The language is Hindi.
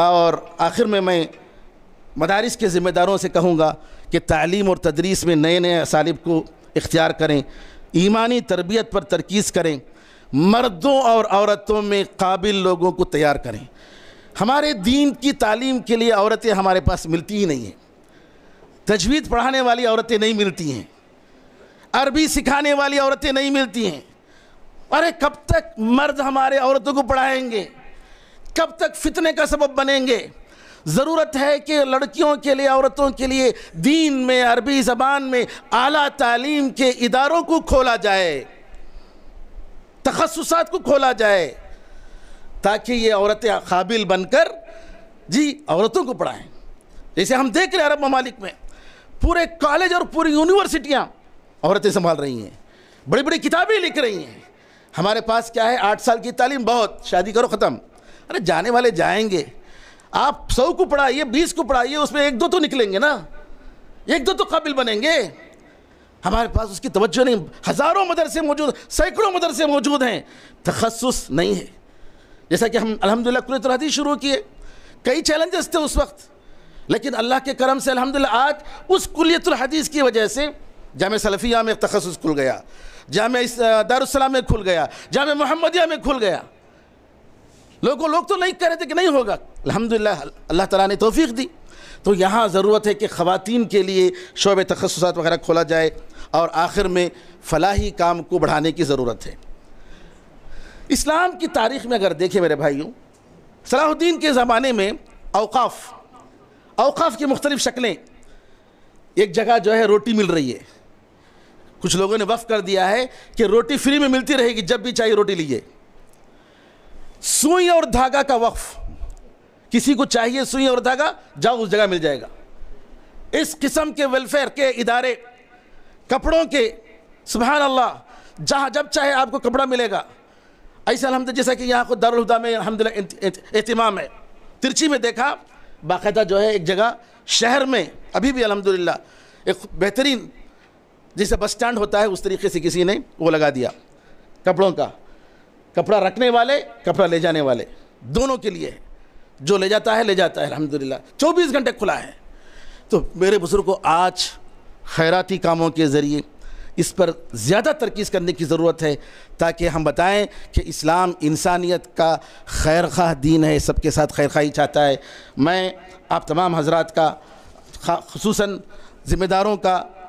और आखिर में मैं मदारस के ज़िम्मेदारों से कहूँगा कि तालीम और तदरीस में नए नए असालिब को इख्तियार करें ईमानी तरबियत पर तरकीज़ करें मर्दों और औरतों में काबिल लोगों को तैयार करें हमारे दीन की तालीम के लिए औरतें हमारे पास मिलती ही नहीं हैं तजवीज़ पढ़ाने वाली औरतें नहीं मिलती हैं अरबी सिखाने वाली औरतें नहीं मिलती हैं अरे कब तक मर्द हमारे औरतों को पढ़ाएंगे कब तक फितने का सबब बनेंगे ज़रूरत है कि लड़कियों के लिए औरतों के लिए दीन में अरबी ज़बान में आला तालीम के इदारों को खोला जाए तखसात को खोला जाए ताकि ये औरतें काबिल बनकर जी औरतों को पढ़ाएं जैसे हम देख रहे हैं अरब ममालिक में पूरे कॉलेज और पूरी यूनिवर्सिटियाँ औरतें संभाल रही हैं बड़ी बड़ी किताबें लिख रही हैं हमारे पास क्या है आठ साल की तालीम बहुत शादी करो ख़त्म अरे जाने वाले जाएंगे आप सौ को पढ़ाइए बीस को पढ़ाइए उसमें एक दो तो निकलेंगे ना एक दो तो काबिल बनेंगे हमारे पास उसकी तवज्जो नहीं हज़ारों मदरसे मौजूद सैकड़ों मदरसे मौजूद हैं तखसस नहीं है जैसा कि हम अलहमदिल्ला कुल हदीस शुरू किए कई चैलेंजेस थे उस वक्त लेकिन अल्लाह के करम से अलहमदिल्ला आज उस कुलियतुल हदीस की वजह से जाम सलफ़िया में तखसस खुल गया जाम दारुसलाम में खुल गया जाम मोहम्मदिया में खुल गया लोगों लोग तो नहीं कह रहे थे कि नहीं होगा अलहमदिल्ला अल्लाह ताला ने तोफ़ी दी तो यहाँ ज़रूरत है कि ख़वातीन के लिए शोब तखससात वगैरह खोला जाए और आखिर में फलाही काम को बढ़ाने की ज़रूरत है इस्लाम की तारीख़ में अगर देखें मेरे भाइयों सलाहुद्दीन के ज़माने में अवकाफ़ अवकाफ़ की मुख्तलिफ़ शक्लें एक जगह जो है रोटी मिल रही है कुछ लोगों ने वफ़ कर दिया है कि रोटी फ्री में मिलती रहेगी जब भी चाहिए रोटी लीजिए सुई और धागा का वक्फ किसी को चाहिए सुई और धागा जाओ उस जगह मिल जाएगा इस किस्म के वेलफेयर के इदारे कपड़ों के सुबहान अल्लाह जहाँ जब चाहे आपको कपड़ा मिलेगा ऐसा अलहमद जैसा कि यहाँ को दारुलहुदा में अलहमदिल्ला एहतमाम है तिरची में देखा बाकायदा जो है एक जगह शहर में अभी भी अलहमदिल्ला एक बेहतरीन जैसे बस स्टैंड होता है उस तरीके से किसी ने वो लगा दिया कपड़ों का कपड़ा रखने वाले कपड़ा ले जाने वाले दोनों के लिए जो ले जाता है ले जाता है अलहमदिल्ला चौबीस घंटे खुला है तो मेरे बुज़ुर्ग को आज खैराती कामों के ज़रिए इस पर ज़्यादा तरकीज़ करने की ज़रूरत है ताकि हम बताएं कि इस्लाम इंसानियत का खैर खा दीन है सबके साथ खैर खाई चाहता है मैं आप तमाम हजरात का खूस ज़िम्मेदारों का